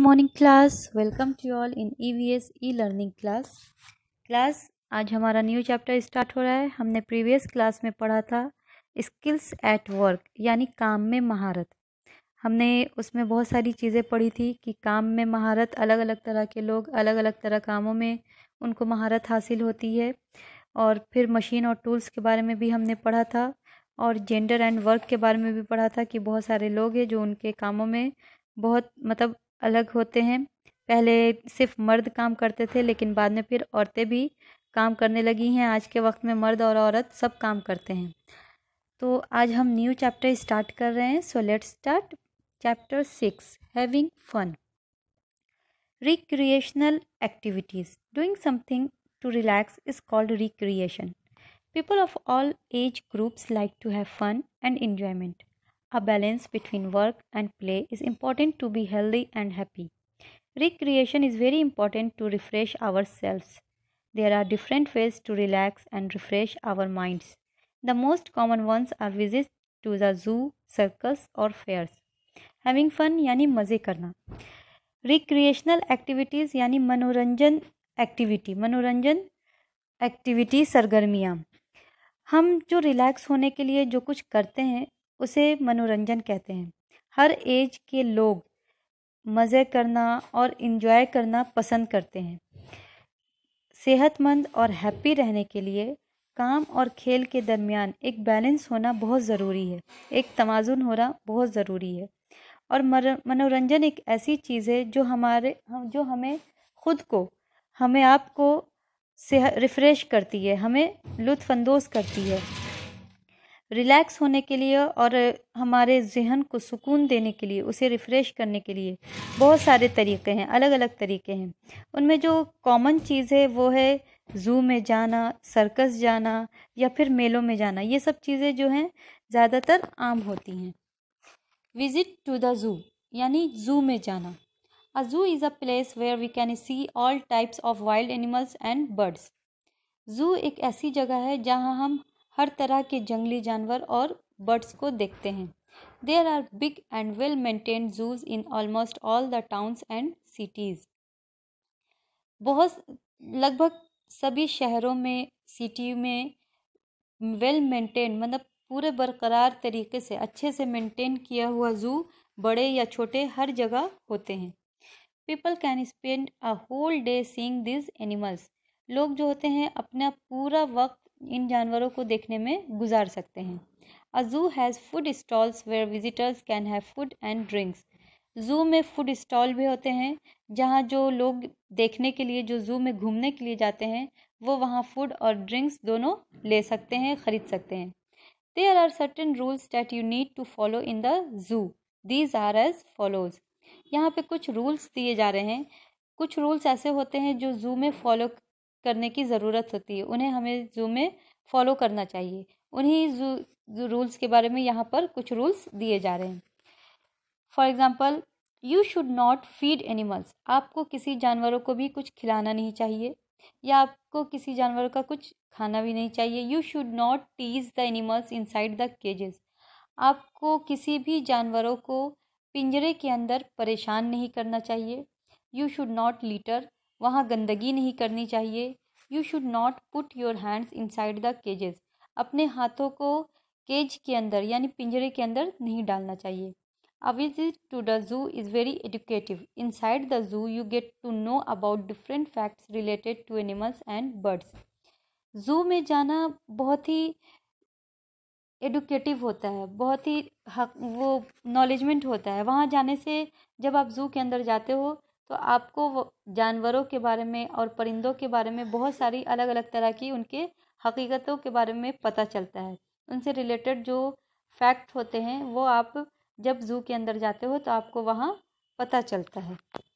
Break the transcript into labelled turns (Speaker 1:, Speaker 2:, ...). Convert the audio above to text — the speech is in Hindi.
Speaker 1: Morning class welcome to all in E V S E learning class class आज हमारा न्यू चैप्टर स्टार्ट हो रहा है हमने प्रीवियस क्लास में पढ़ा था स्किल्स एट वर्क यानी काम में महारत हमने उसमें बहुत सारी चीज़ें पढ़ी थी कि काम में महारत अलग अलग तरह के लोग अलग अलग तरह कामों में उनको महारत हासिल होती है और फिर मशीन और टूल्स के बारे में भी हमने पढ़ा था और जेंडर एंड वर्क के बारे में भी पढ़ा था कि बहुत सारे लोग हैं जो उनके कामों में बहुत मतलब अलग होते हैं पहले सिर्फ मर्द काम करते थे लेकिन बाद में फिर औरतें भी काम करने लगी हैं आज के वक्त में मर्द और औरत सब काम करते हैं तो आज हम न्यू चैप्टर स्टार्ट कर रहे हैं so let start chapter six having fun recreational activities doing something to relax is called recreation people of all age groups like to have fun and enjoyment A balance between work and play is important to be healthy and happy. Recreation is very important to refresh ourselves. There are different ways to relax and refresh our minds. The most common ones are visits to the zoo, circus, or fairs. having fun yani maze karna recreational activities yani manoranjan activity manoranjan activity sargarmiyan हम जो रिलैक्स होने के लिए जो कुछ करते हैं उसे मनोरंजन कहते हैं हर एज के लोग मज़े करना और इन्जॉय करना पसंद करते हैं सेहतमंद और हैप्पी रहने के लिए काम और खेल के दरमियान एक बैलेंस होना बहुत ज़रूरी है एक तोज़ुन होना बहुत ज़रूरी है और मनोरंजन एक ऐसी चीज़ है जो हमारे जो हमें खुद को हमें आपको से रिफ़्रेश करती है हमें लुत्फानंदोज़ करती है रिलैक्स होने के लिए और हमारे जहन को सुकून देने के लिए उसे रिफ़्रेश करने के लिए बहुत सारे तरीके हैं अलग अलग तरीके हैं उनमें जो कॉमन चीज़ है वो है ज़ू में जाना सर्कस जाना या फिर मेलों में जाना ये सब चीज़ें जो हैं ज़्यादातर आम होती हैं विज़िट टू द ज़ू यानी ज़ू में जाना a zoo is a place where we can see all types of wild animals and birds zoo एक ऐसी जगह है जहाँ हम हर तरह के जंगली जानवर और बर्ड्स को देखते हैं there are big and well maintain zoos in almost all the towns and cities बहुत लगभग सभी शहरों में सिटी में वेल मेंटेन मतलब पूरे बरकरार तरीके से अच्छे से मेंटेन किया हुआ जू बड़े या छोटे हर जगह होते हैं people can spend a whole day seeing this animals लोग जो होते हैं अपना पूरा वक्त इन जानवरों को देखने में गुजार सकते हैं a zoo has food stalls where visitors can have food and drinks zoo में फूड स्टॉल भी होते हैं जहाँ जो लोग देखने के लिए जो ज़ू में घूमने के लिए जाते हैं वो वहाँ फूड और ड्रिंक्स दोनों ले सकते हैं ख़रीद सकते हैं there are certain rules that you need to follow in the zoo these are as follows यहाँ पे कुछ रूल्स दिए जा रहे हैं कुछ रूल्स ऐसे होते हैं जो ज़ू में फॉलो करने की ज़रूरत होती है उन्हें हमें जू में फॉलो करना चाहिए उन्हीं जू, रूल्स के बारे में यहाँ पर कुछ रूल्स दिए जा रहे हैं for example you should not feed animals आपको किसी जानवरों को भी कुछ खिलाना नहीं चाहिए या आपको किसी जानवर का कुछ खाना भी नहीं चाहिए you should not tease the animals inside the cages आपको किसी भी जानवरों को पिंजरे के अंदर परेशान नहीं करना चाहिए यू शुड नॉट लीटर वहाँ गंदगी नहीं करनी चाहिए you should not put your hands inside the cages अपने हाथों को केज के अंदर यानी पिंजरे के अंदर नहीं डालना चाहिए a visit to the zoo is very educative side the zoo you get to know about different facts related to animals and birds zoo में जाना बहुत ही एडुकेटिव होता है बहुत ही हक वो नॉलेजमेंट होता है वहाँ जाने से जब आप जू के अंदर जाते हो तो आपको जानवरों के बारे में और परिंदों के बारे में बहुत सारी अलग अलग तरह की उनके हकीकतों के बारे में पता चलता है उनसे रिलेटेड जो फैक्ट होते हैं वो आप जब ज़ू के अंदर जाते हो तो आपको वहाँ पता चलता है